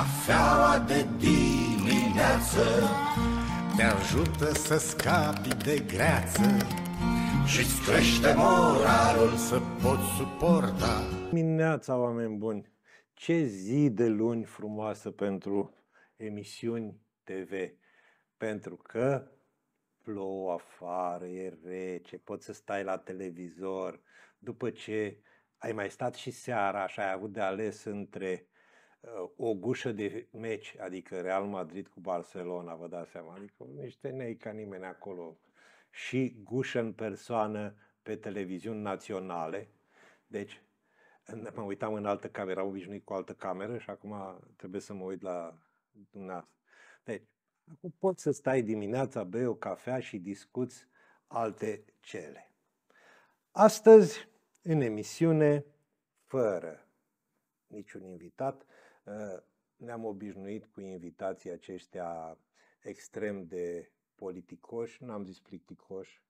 Cafeaua de dimineață Te ajută să scapi de greață Și-ți crește moralul să poți suporta Dimineața, oameni buni! Ce zi de luni frumoasă pentru emisiuni TV! Pentru că plouă afară, e rece, poți să stai la televizor, după ce ai mai stat și seara și ai avut de ales între uh, o gușă de meci, adică Real Madrid cu Barcelona, vă dați seama, adică niște nei ca nimeni acolo, și gușă în persoană pe televiziuni naționale. Deci, mă uitam în altă cameră, am obișnuit cu altă cameră și acum trebuie să mă uit la dumneavoastră. Deci, acum poți să stai dimineața, bei o cafea și discuți alte cele. Astăzi, în emisiune, fără niciun invitat, Eh, ne-am obișnuit cu invitații aceștia extrem de politicoși, n-am zis plicticoși,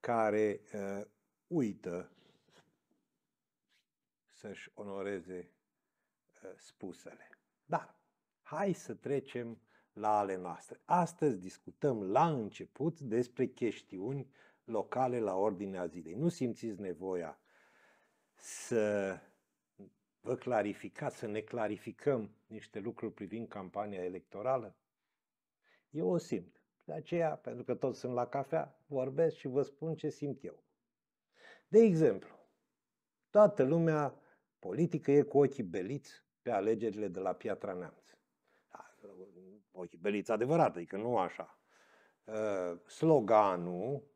care uh, uită să-și onoreze uh, spusele. Dar hai să trecem la ale noastre. Astăzi discutăm la început despre chestiuni locale la ordinea zilei. Nu simțiți nevoia să vă clarificați, să ne clarificăm niște lucruri privind campania electorală? Eu o simt. De aceea, pentru că toți sunt la cafea, vorbesc și vă spun ce simt eu. De exemplu, toată lumea politică e cu ochii beliți pe alegerile de la Piatra Neamț. Da, ochii beliți adevărat, adică nu așa. Uh, sloganul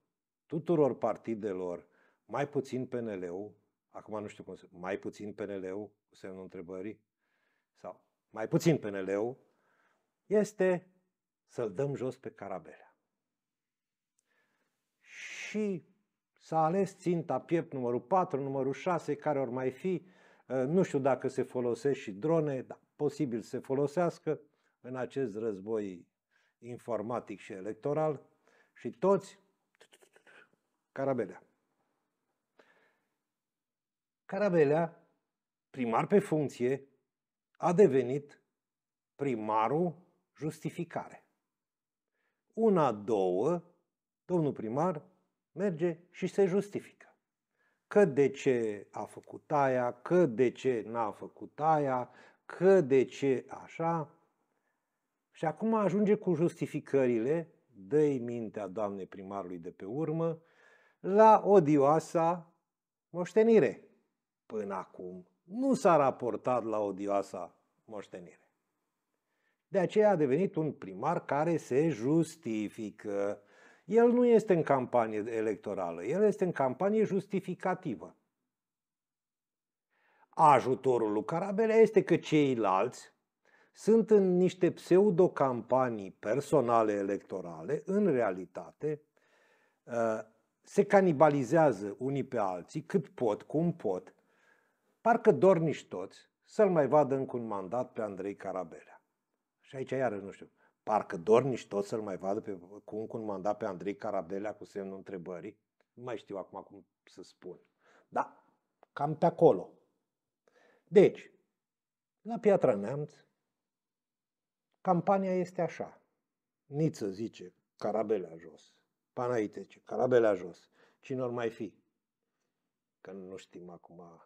tuturor partidelor, mai puțin PNL-ul, acum nu știu cum să, mai puțin PNL-ul, cu semnul întrebării, sau mai puțin PNL-ul, este să-l dăm jos pe Carabelea. Și s-a ales ținta piept numărul 4, numărul 6, care or mai fi, ă, nu știu dacă se folosesc și drone, dar posibil se folosească în acest război informatic și electoral și toți Carabelea. Carabelea primar pe funcție a devenit primarul justificare. Una, două, domnul primar merge și se justifică. Că de ce a făcut aia, că de ce n-a făcut aia, că de ce așa. Și acum ajunge cu justificările, dă-i mintea doamnei primarului de pe urmă, la odioasa moștenire. Până acum nu s-a raportat la odioasa moștenire. De aceea a devenit un primar care se justifică. El nu este în campanie electorală, el este în campanie justificativă. Ajutorul lui Carabelea este că ceilalți sunt în niște pseudo-campanii personale electorale, în realitate, ă, se canibalizează unii pe alții cât pot, cum pot, parcă dorniși toți să-l mai vadă încă un mandat pe Andrei Carabelea. Și aici iară, nu știu, parcă dorniși toți să-l mai vadă pe, cu încă un mandat pe Andrei Carabelea cu semnul întrebării. Nu mai știu acum cum să spun. Da, cam pe acolo. Deci, la Piatra Neamț, campania este așa. Niță zice, Carabelea jos. Panaite zice, Carabelea jos. Cine or mai fi? Că nu știm acum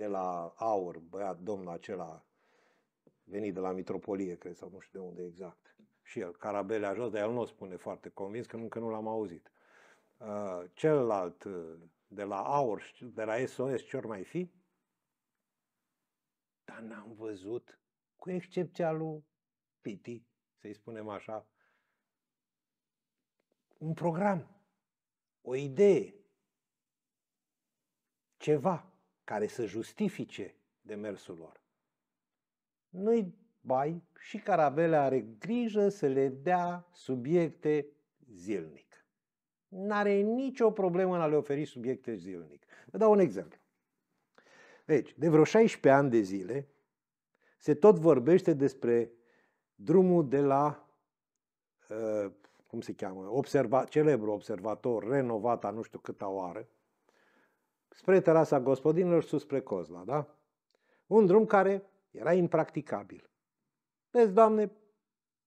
de la Aur, băiat, domnul acela venit de la Mitropolie, cred, sau nu știu de unde exact. Și el, a jos, dar el nu o spune foarte convins, că încă nu l-am auzit. Uh, celălalt uh, de la Aur, de la SOS, ce mai fi? Dar n-am văzut, cu excepția lui Piti, să-i spunem așa, un program, o idee, ceva care să justifice demersul lor. Nu-i bai și Caravele are grijă să le dea subiecte zilnic. N-are nicio problemă în a le oferi subiecte zilnic. Vă dau un exemplu. Deci, de vreo 16 ani de zile, se tot vorbește despre drumul de la, uh, cum se cheamă, observa, celebru observator, renovat a nu știu câta oară, spre terasa gospodinilor sus spre Cozla, da? Un drum care era impracticabil. Vezi, doamne,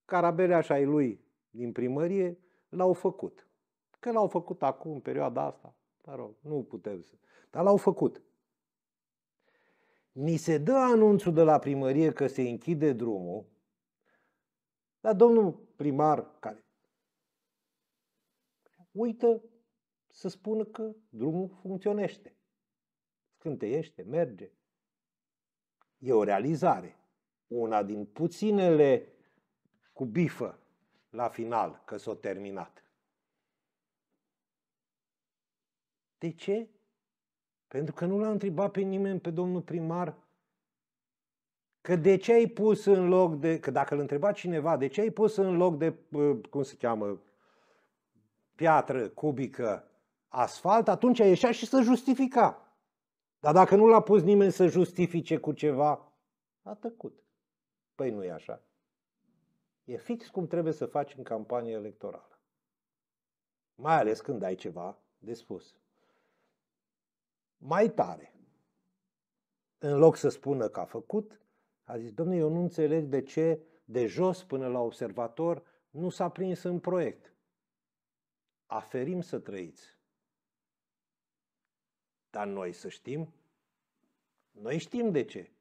carabele așa lui din primărie l-au făcut. Că l-au făcut acum, în perioada asta, dar rog, nu putem să... Dar l-au făcut. Ni se dă anunțul de la primărie că se închide drumul, dar domnul primar, care uită să spună că drumul funcționește, scânteiește, merge. E o realizare. Una din puținele cu bifă la final că s-a terminat. De ce? Pentru că nu l-a întrebat pe nimeni, pe domnul primar, că de ce ai pus în loc de, că dacă l l-a întrebat cineva, de ce ai pus în loc de, cum se cheamă, piatră cubică asfalt, atunci ieșea și să justifica. Dar dacă nu l-a pus nimeni să justifice cu ceva, a tăcut. Păi nu e așa. E fix cum trebuie să faci în campanie electorală. Mai ales când ai ceva de spus. Mai tare. În loc să spună că a făcut, a zis, domnule, eu nu înțeleg de ce de jos până la observator nu s-a prins în proiect. Aferim să trăiți. Dar noi să știm? Noi știm de ce.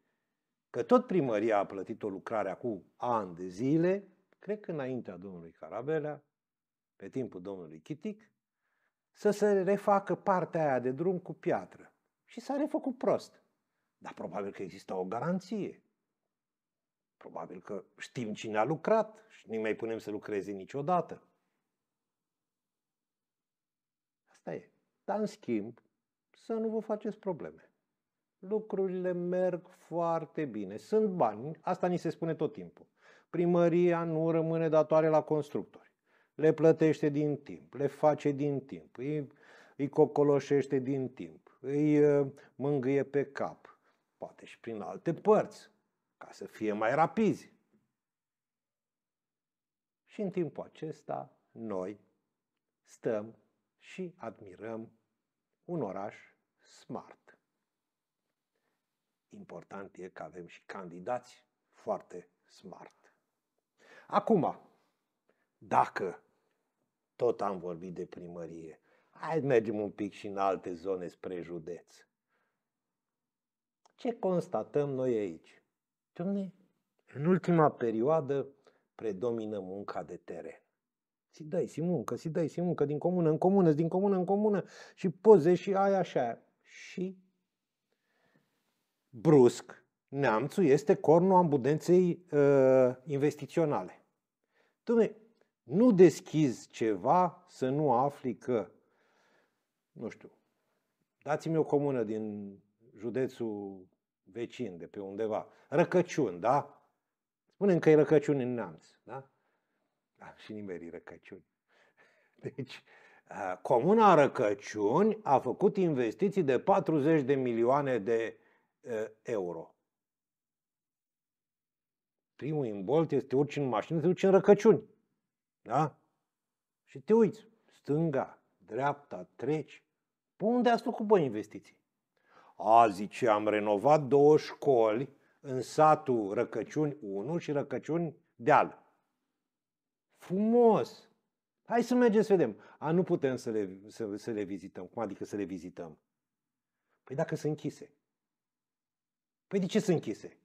Că tot primăria a plătit o lucrare cu ani de zile, cred că înaintea domnului Carabela, pe timpul domnului Chitic, să se refacă partea aia de drum cu piatră. Și s-a refăcut prost. Dar probabil că există o garanție. Probabil că știm cine a lucrat și nu mai punem să lucreze niciodată. Asta e. Dar, în schimb, să nu vă faceți probleme. Lucrurile merg foarte bine. Sunt bani, asta ni se spune tot timpul. Primăria nu rămâne datoare la constructori. Le plătește din timp, le face din timp, îi, îi cocoloșește din timp, îi ă, mângâie pe cap, poate și prin alte părți, ca să fie mai rapizi. Și în timpul acesta, noi stăm și admirăm un oraș smart. Important e că avem și candidați foarte smart. Acum, dacă tot am vorbit de primărie, hai mergem un pic și în alte zone spre județ. Ce constatăm noi aici? Dom'le, în ultima perioadă predomină munca de teren. Si dai, si muncă, si dai, si muncă din comună în comună, din comună în comună și poze și aia și aia și brusc neamțul este cornul ambudenței uh, investiționale. Dom'le, nu deschizi ceva să nu afli că, nu știu, dați-mi o comună din județul vecin de pe undeva, răcăciun, da? Spunem că e răcăciun în neamț, da? Da, și nimeni răcăciun. Deci, Eh, Comuna Răcăciuni a făcut investiții de 40 de milioane de eh, euro. Primul imbolt este urci în mașină, te duci în Răcăciuni. Da? Și te uiți, stânga, dreapta, treci. Pe unde ați făcut, bă, investiții? A, zice, am renovat două școli în satul Răcăciuni 1 și Răcăciuni Deal. Frumos! Hai să mergem să vedem. A, nu putem să le, să, să le vizităm. Cum adică să le vizităm? Păi dacă sunt închise. Păi de ce sunt închise?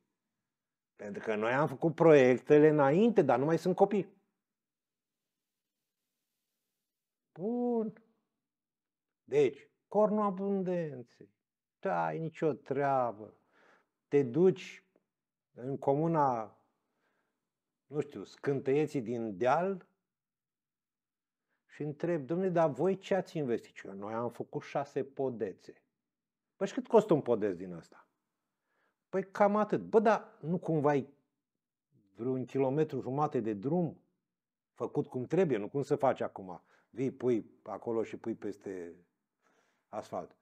Pentru că noi am făcut proiectele înainte, dar nu mai sunt copii. Bun. Deci, cornul abundențe. Da, ai nicio treabă. Te duci în comuna, nu știu, scânteieții din deal și întreb, domnule, dar voi ce ați investit? eu, noi am făcut șase podețe. Păi și cât costă un podeț din asta? Păi cam atât. Bă, dar nu cumva ai vreun kilometru jumate de drum făcut cum trebuie, nu cum se face acum. Vii, pui acolo și pui peste asfalt.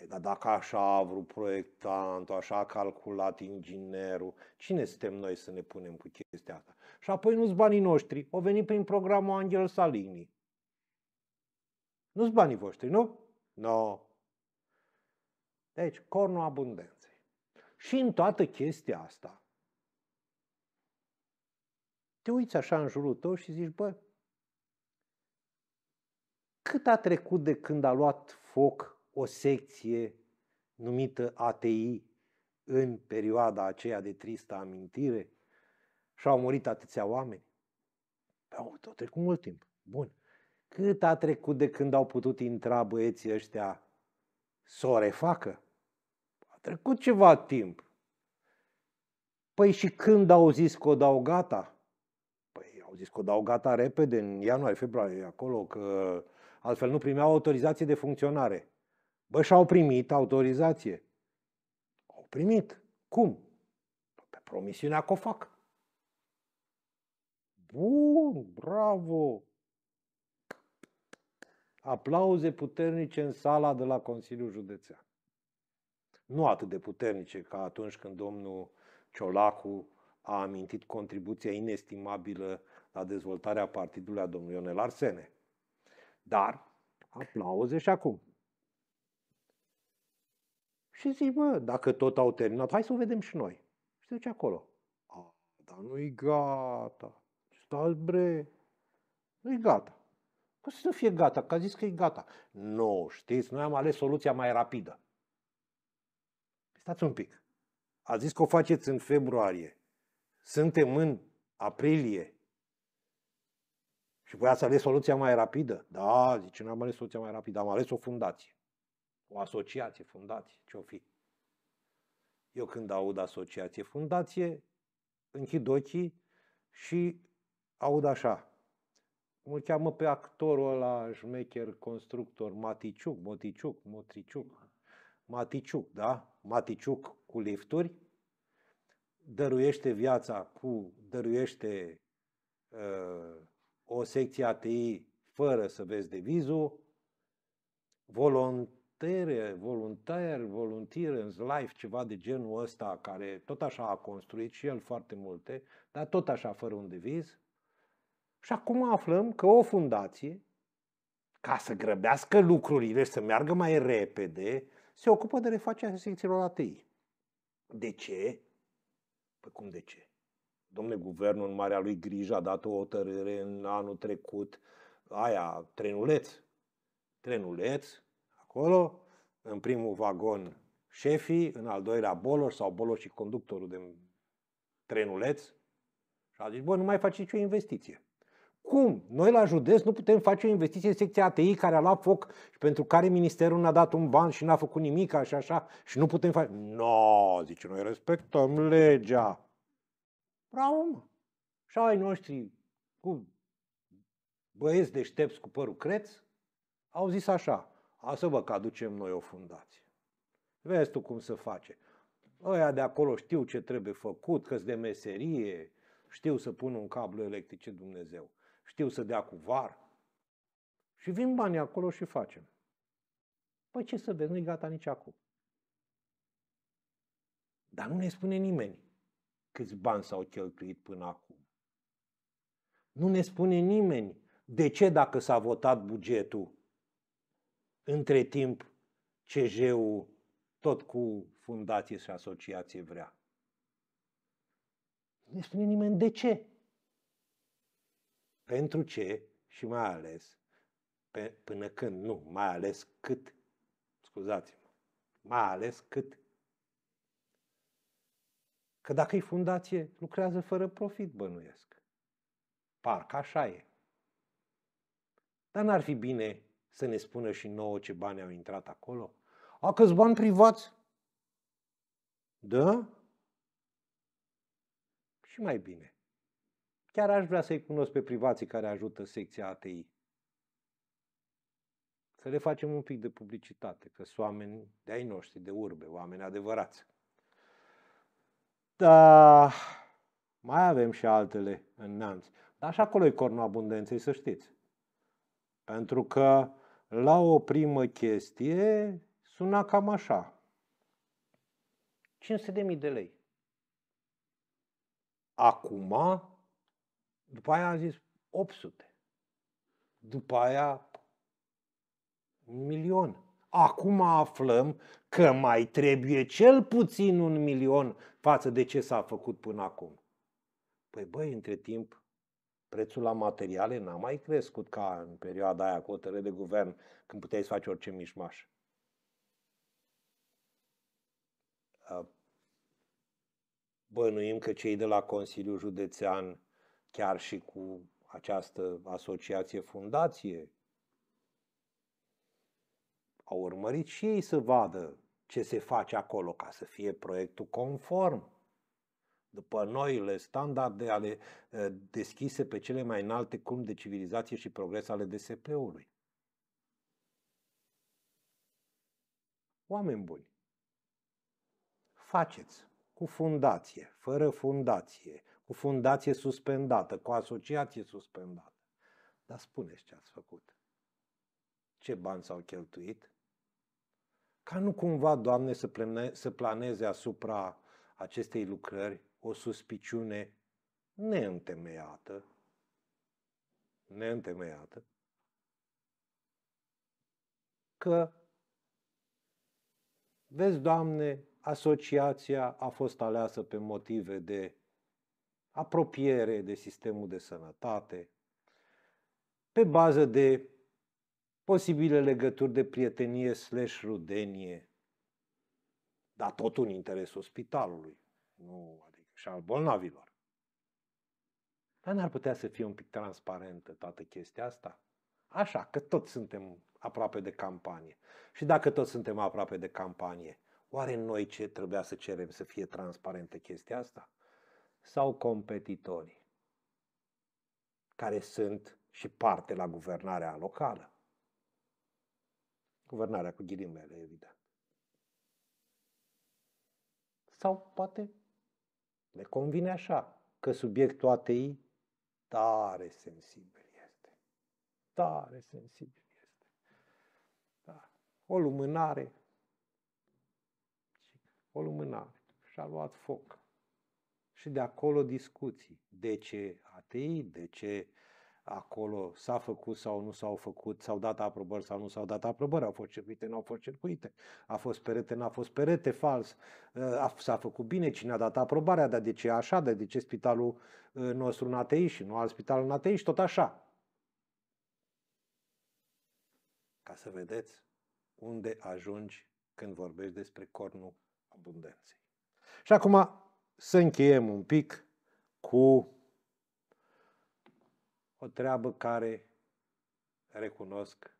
E, dar dacă așa a vrut proiectantul, așa a calculat inginerul, cine suntem noi să ne punem cu chestia asta? Și apoi nu-s banii noștri, au venit prin programul Angel Salini. Nu-s banii voștri, nu? Nu. No. Deci, cornul abundenței. Și în toată chestia asta, te uiți așa în jurul tău și zici, bă, cât a trecut de când a luat foc o secție numită ATI în perioada aceea de tristă amintire și au murit atâția oameni? tot păi, trecut mult timp. Bun. Cât a trecut de când au putut intra băieții ăștia să o refacă? A trecut ceva timp. Păi și când au zis că o dau gata? Păi au zis că o dau gata repede, în ianuarie, februarie, acolo, că altfel nu primeau autorizație de funcționare. Bă, și-au primit autorizație. Au primit. Cum? Pe promisiunea că o fac. Bun, bravo! aplauze puternice în sala de la Consiliul Județean. Nu atât de puternice ca atunci când domnul Ciolacu a amintit contribuția inestimabilă la dezvoltarea partidului a domnului Ionel Arsene. Dar aplauze și acum. Și zic, mă, dacă tot au terminat, hai să o vedem și noi. Și se duce acolo. A, dar nu-i gata. Stați bre, nu-i gata. Că păi să fie gata, că a zis că e gata. Nu, știți, noi am ales soluția mai rapidă. Stați un pic. A zis că o faceți în februarie. Suntem în aprilie. Și voi ați ales soluția mai rapidă? Da, zice, nu am ales soluția mai rapidă, am ales o fundație. O asociație, fundație, ce-o fi. Eu când aud asociație, fundație, închid ochii și aud așa, Mă cheamă pe actorul ăla șmecher, constructor, Maticiuc, Moticiuc, Motriciuc, Maticiuc, da? Maticiuc cu lifturi, dăruiește viața cu, dăruiește uh, o secție ATI fără să vezi de devizul, volontere, voluntar, în life, ceva de genul ăsta, care tot așa a construit și el foarte multe, dar tot așa fără un deviz, și acum aflăm că o fundație, ca să grăbească lucrurile și să meargă mai repede, se ocupă de refacerea secțiilor ATI. De ce? Păi cum de ce? Domnule, guvernul în marea lui grijă a dat o hotărâre în anul trecut, aia, trenuleț. Trenuleț, acolo, în primul vagon șefii, în al doilea bolos sau bolos și conductorul de trenuleț. Și a zis, bă, nu mai faci nicio investiție. Cum? Noi la județ nu putem face o investiție în secția ATI care a luat foc și pentru care ministerul n-a dat un ban și n-a făcut nimic așa, așa și nu putem face... No, zice, noi respectăm legea. Bravo, mă. Și ai noștri cu băieți deștepți cu părul creț au zis așa, să vă caducem noi o fundație. Vezi tu cum se face. Ăia de acolo știu ce trebuie făcut, că de meserie, știu să pună un cablu electric, Dumnezeu știu să dea cu var. Și vin banii acolo și facem. Păi ce să vezi, nu-i gata nici acum. Dar nu ne spune nimeni câți bani s-au cheltuit până acum. Nu ne spune nimeni de ce dacă s-a votat bugetul între timp CJ-ul tot cu fundație și asociație vrea. Nu ne spune nimeni de ce pentru ce și mai ales pe, până când, nu, mai ales cât, scuzați-mă, mai ales cât. Că dacă e fundație, lucrează fără profit, bănuiesc. Parcă așa e. Dar n-ar fi bine să ne spună și nouă ce bani au intrat acolo? A, că bani privați. Da? Și mai bine. Chiar aș vrea să-i cunosc pe privații care ajută secția ATI. Să le facem un pic de publicitate, că sunt oameni de ai noștri, de urbe, oameni adevărați. Da, mai avem și altele în neamț. Dar și acolo e cornul abundenței, să știți. Pentru că la o primă chestie suna cam așa. 500.000 de lei. Acum după aia am zis 800. După aia un milion. Acum aflăm că mai trebuie cel puțin un milion față de ce s-a făcut până acum. Păi băi, între timp, prețul la materiale n-a mai crescut ca în perioada aia cu hotărâre de guvern, când puteai să faci orice mișmaș. Ă, bănuim că cei de la Consiliul Județean chiar și cu această asociație fundație, au urmărit și ei să vadă ce se face acolo ca să fie proiectul conform după noile standarde ale eh, deschise pe cele mai înalte cum de civilizație și progres ale DSP-ului. Oameni buni, faceți cu fundație, fără fundație, cu fundație suspendată, cu asociație suspendată. Dar spuneți ce ați făcut. Ce bani s-au cheltuit? Ca nu cumva, Doamne, să, plane, să planeze asupra acestei lucrări o suspiciune neîntemeiată, neîntemeiată, că, vezi, Doamne, asociația a fost aleasă pe motive de apropiere de sistemul de sănătate, pe bază de posibile legături de prietenie slash rudenie, dar tot un interes spitalului, nu, adică și al bolnavilor. Dar n-ar putea să fie un pic transparentă toată chestia asta? Așa, că tot suntem aproape de campanie. Și dacă tot suntem aproape de campanie, oare noi ce trebuia să cerem să fie transparentă chestia asta? sau competitorii care sunt și parte la guvernarea locală. Guvernarea cu ghilimele, evident. Sau poate le convine așa, că subiectul ATI tare sensibil este. Tare sensibil este. Da. O lumânare, o lumânare și-a luat foc și de acolo discuții. De ce atei, de ce acolo s-a făcut sau nu s-au făcut, s-au dat aprobări sau nu s-au dat aprobări, au fost circuite, nu au fost circuite, a fost perete, n-a fost perete, fals, s-a făcut bine, cine a dat aprobarea, dar de ce așa, dar de ce spitalul uh, nostru în atei și nu alt spital în ATI și tot așa. Ca să vedeți unde ajungi când vorbești despre cornul abundenței. Și acum să încheiem un pic cu o treabă care, recunosc,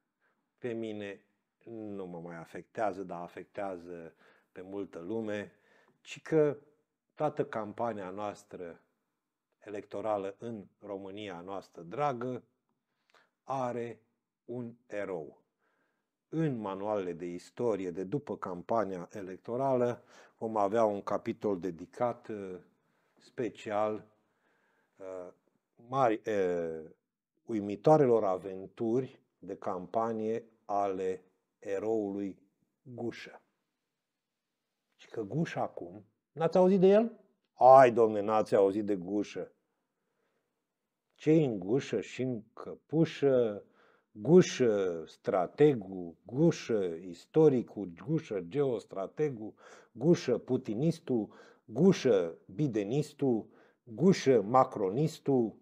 pe mine nu mă mai afectează, dar afectează pe multă lume, ci că toată campania noastră electorală în România noastră dragă are un erou în manualele de istorie de după campania electorală vom avea un capitol dedicat uh, special uh, mari uh, uimitoarelor aventuri de campanie ale eroului Gușă. Și că Gușă acum, n-ați auzit de el? Ai, domne, n-ați auzit de Gușă. Cei în gușă și în căpușă, gușă strategul, gușă istoricul, gușă geostrategul, gușă putinistul, gușă bidenistul, gușă macronistul,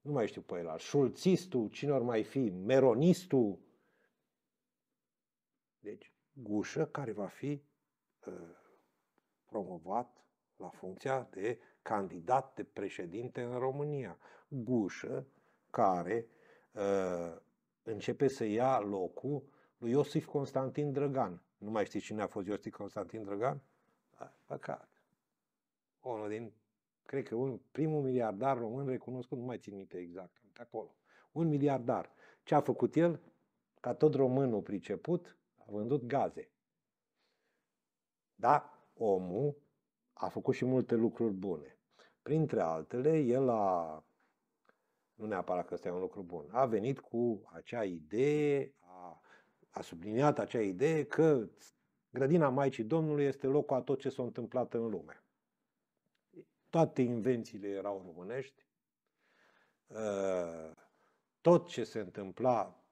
nu mai știu pe el, șulțistul, cine ar mai fi, meronistul. Deci, gușă care va fi uh, promovat la funcția de candidat de președinte în România. Gușă care uh, începe să ia locul lui Iosif Constantin Drăgan. Nu mai știți cine a fost Iosif Constantin Drăgan? Da, păcat. Unul din, cred că un, primul miliardar român recunoscut, nu mai țin minte exact, de acolo. Un miliardar. Ce a făcut el? Ca tot românul priceput, a vândut gaze. Da, omul a făcut și multe lucruri bune. Printre altele, el a nu neapărat că ăsta e un lucru bun, a venit cu acea idee, a, a subliniat acea idee că grădina Maicii Domnului este locul a tot ce s-a întâmplat în lume. Toate invențiile erau românești, ă, tot ce se întâmpla,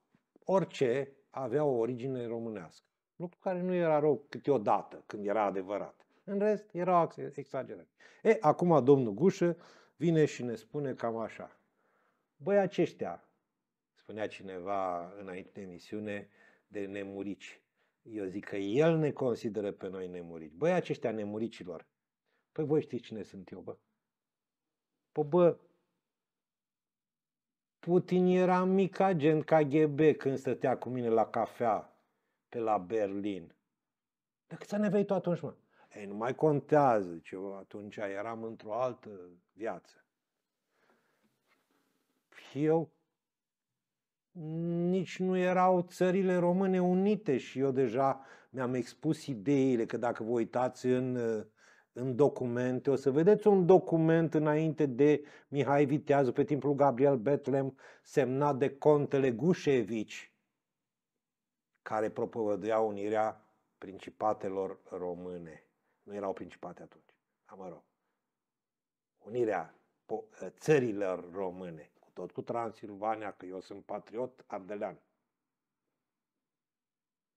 orice, avea o origine românească. Lucru care nu era rău câteodată, când era adevărat. În rest, erau exagerări. E, acum domnul Gușă vine și ne spune cam așa. Băi, aceștia, spunea cineva înainte de emisiune, de nemurici. Eu zic că el ne consideră pe noi nemurici. Băi, aceștia nemuricilor. Păi voi știți cine sunt eu, bă? Păi bă, Putin era mic agent KGB când stătea cu mine la cafea pe la Berlin. Dar să ne vei tu atunci, mă? Ei, nu mai contează, ce atunci eram într-o altă viață eu nici nu erau țările române unite și eu deja mi-am expus ideile că dacă vă uitați în, în documente, o să vedeți un document înainte de Mihai Viteazu pe timpul Gabriel Betlem semnat de contele Gușevici care propovădea unirea principatelor române. Nu erau principate atunci, dar mă rog. Unirea țărilor române tot cu Transilvania, că eu sunt patriot ardelean.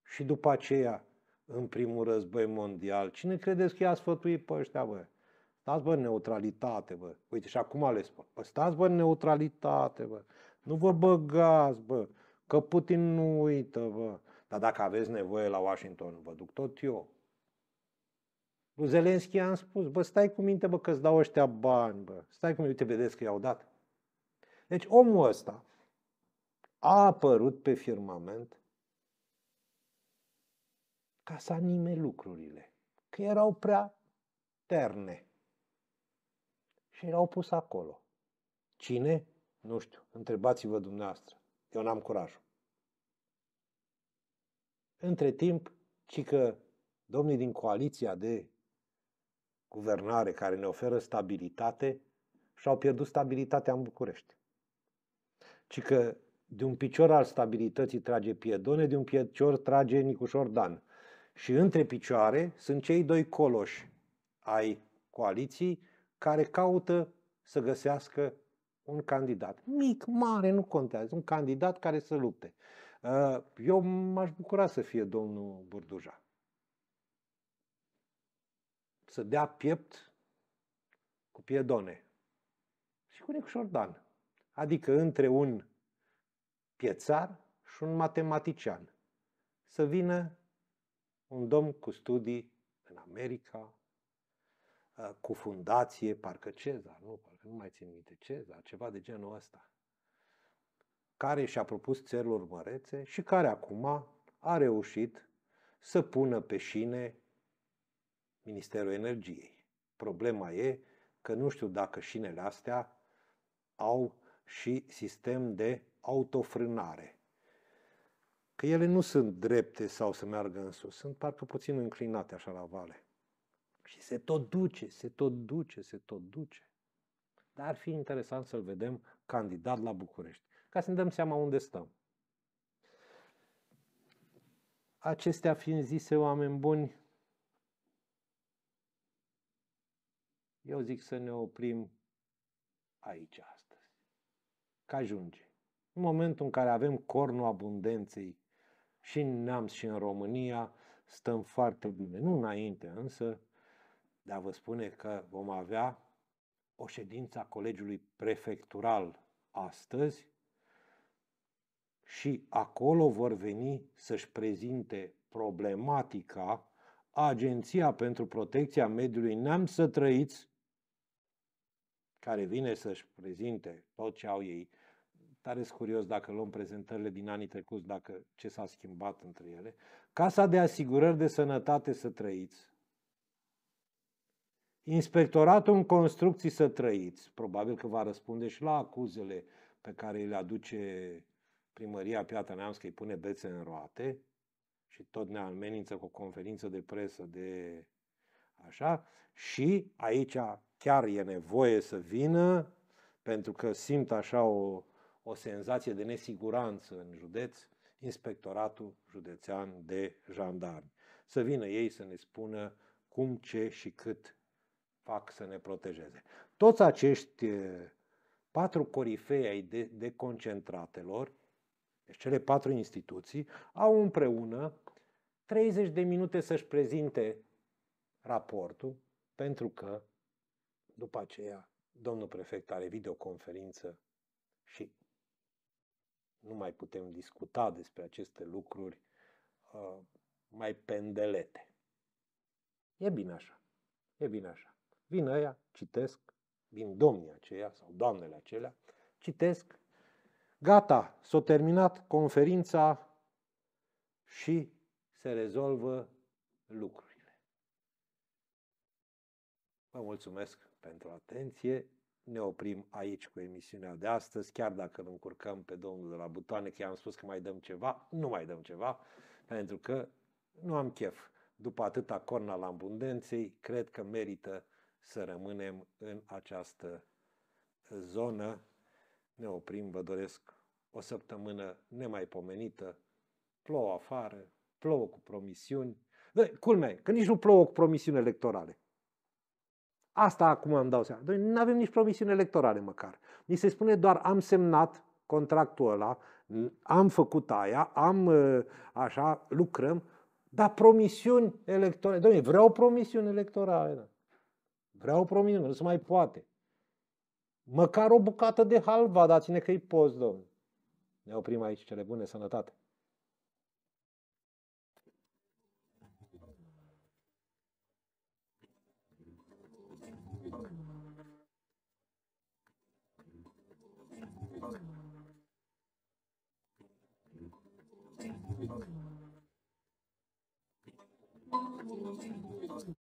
Și după aceea, în primul război mondial, cine credeți că i-a sfătuit pe ăștia, bă? Stați, bă, neutralitate, bă. Uite, și acum le spun. Bă, stați, bă, neutralitate, bă. Nu vă băgați, bă, că Putin nu uită, bă. Dar dacă aveți nevoie la Washington, vă duc tot eu. Lui Zelenski i-am spus, bă, stai cu minte, bă, că ți dau ăștia bani, bă. Stai cu minte, uite, vedeți că i-au dat. Deci omul ăsta a apărut pe firmament ca să anime lucrurile, că erau prea terne și erau pus acolo. Cine? Nu știu, întrebați-vă dumneavoastră. Eu n-am curajul. Între timp, ci că domnii din coaliția de guvernare care ne oferă stabilitate și-au pierdut stabilitatea în București ci că de un picior al stabilității trage Piedone, de un picior trage Nicușor Dan. Și între picioare sunt cei doi coloși ai coaliției care caută să găsească un candidat. Mic, mare, nu contează. Un candidat care să lupte. Uh, eu m-aș bucura să fie domnul Burduja. Să dea piept cu Piedone și cu Nicușor Dan adică între un piețar și un matematician. Să vină un domn cu studii în America, cu fundație, parcă Cezar, nu, parcă nu mai țin minte, Cezar, ceva de genul ăsta, care și-a propus țeluri mărețe și care acum a reușit să pună pe șine Ministerul Energiei. Problema e că nu știu dacă șinele astea au și sistem de autofrânare. Că ele nu sunt drepte sau să meargă în sus, sunt parcă puțin înclinate așa la vale. Și se tot duce, se tot duce, se tot duce. Dar ar fi interesant să-l vedem candidat la București, ca să ne dăm seama unde stăm. Acestea fiind zise, oameni buni, eu zic să ne oprim aici astăzi că ajunge. În momentul în care avem cornul abundenței și în neam și în România, stăm foarte bine. Nu înainte, însă, dar vă spune că vom avea o ședință a Colegiului Prefectural astăzi și acolo vor veni să-și prezinte problematica Agenția pentru Protecția Mediului Neam să trăiți, care vine să-și prezinte tot ce au ei tare curios dacă luăm prezentările din anii trecuți, dacă ce s-a schimbat între ele. Casa de asigurări de sănătate să trăiți. Inspectoratul în construcții să trăiți. Probabil că va răspunde și la acuzele pe care le aduce primăria Piatra Neamț că îi pune bețe în roate și tot ne amenință cu o conferință de presă de așa și aici chiar e nevoie să vină pentru că simt așa o o senzație de nesiguranță în județ, inspectoratul județean de jandarmi. Să vină ei să ne spună cum, ce și cât fac să ne protejeze. Toți acești eh, patru corifei ai concentratelor, deci cele patru instituții, au împreună 30 de minute să-și prezinte raportul, pentru că după aceea domnul prefect are videoconferință și nu mai putem discuta despre aceste lucruri uh, mai pendelete. E bine așa. E bine așa. Vin ăia, citesc, vin domnii aceia sau doamnele acelea, citesc, gata, s-a terminat conferința și se rezolvă lucrurile. Vă mulțumesc pentru atenție ne oprim aici cu emisiunea de astăzi, chiar dacă îl încurcăm pe domnul de la butoane, că i-am spus că mai dăm ceva, nu mai dăm ceva, pentru că nu am chef. După atâta corna la abundenței, cred că merită să rămânem în această zonă. Ne oprim, vă doresc o săptămână nemaipomenită, plouă afară, plouă cu promisiuni. Culme, că nici nu plouă cu promisiuni electorale. Asta acum îmi dau seama. Noi nu avem nici promisiuni electorale măcar. Ni se spune doar am semnat contractul ăla, am făcut aia, am ă, așa, lucrăm, dar promisiuni electorale. Doamne, vreau promisiuni electorale. Da. Vreau promisiuni, nu se mai poate. Măcar o bucată de halva, dați-ne că-i post, domnule. Ne oprim aici, cele bune, sănătate! Oh,